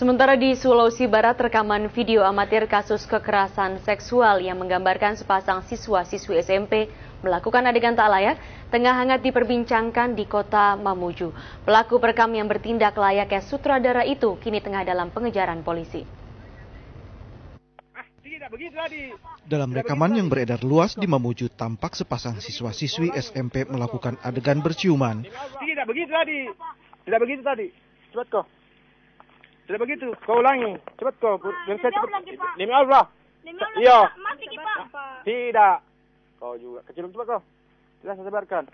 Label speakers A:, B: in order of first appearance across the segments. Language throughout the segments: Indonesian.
A: Sementara di Sulawesi Barat, rekaman video amatir kasus kekerasan seksual yang menggambarkan sepasang siswa-siswi SMP melakukan adegan tak layak tengah hangat diperbincangkan di kota Mamuju. Pelaku perekam yang bertindak layaknya sutradara itu kini tengah dalam pengejaran polisi.
B: Dalam rekaman yang beredar luas di Mamuju tampak sepasang siswa-siswi SMP melakukan adegan berciuman.
C: Tidak begitu tadi. Tidak begitu tadi. Cepat kok. Tidak begitu. Kau ulangi. Cepat kau. Ah, Lima cepat. Lima Allah. Demi Allah. Iya. Mati kita. Tidak. Kau juga. Kecil cepat kau. Tidak saya sebarkan.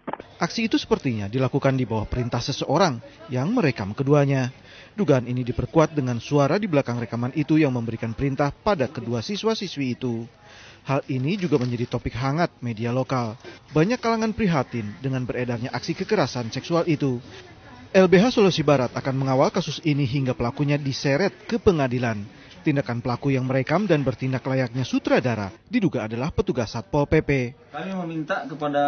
C: Aksi
B: itu sepertinya dilakukan di bawah perintah seseorang yang merekam keduanya. Dugaan ini diperkuat dengan suara di belakang rekaman itu yang memberikan perintah pada kedua siswa-siswi itu. Hal ini juga menjadi topik hangat media lokal. Banyak kalangan prihatin dengan beredarnya aksi kekerasan seksual itu lbh sulawesi barat akan mengawal kasus ini hingga pelakunya diseret ke pengadilan tindakan pelaku yang merekam dan bertindak layaknya sutradara diduga adalah petugas Satpol PP.
D: Kami meminta kepada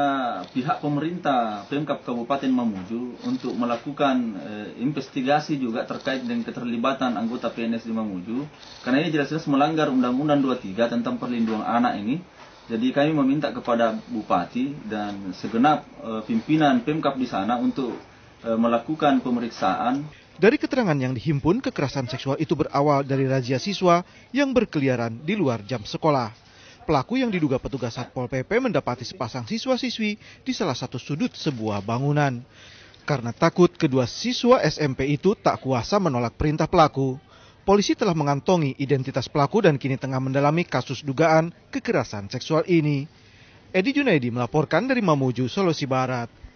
D: pihak pemerintah Pemkap Kabupaten Mamuju untuk melakukan e, investigasi juga terkait dengan keterlibatan anggota PNS di Mamuju karena ini jelas-jelas melanggar Undang-Undang 23 tentang perlindungan anak ini. Jadi kami meminta kepada Bupati dan segenap e, pimpinan Pemkap di sana untuk Eh, melakukan pemeriksaan. Dari keterangan yang dihimpun,
B: kekerasan seksual itu berawal dari razia siswa yang berkeliaran di luar jam sekolah. Pelaku yang diduga petugas Satpol PP mendapati sepasang siswa-siswi di salah satu sudut sebuah bangunan. Karena takut kedua siswa SMP itu tak kuasa menolak perintah pelaku. Polisi telah mengantongi identitas pelaku dan kini tengah mendalami kasus dugaan kekerasan seksual ini. Edi Junaidi melaporkan dari Mamuju, Sulawesi Barat.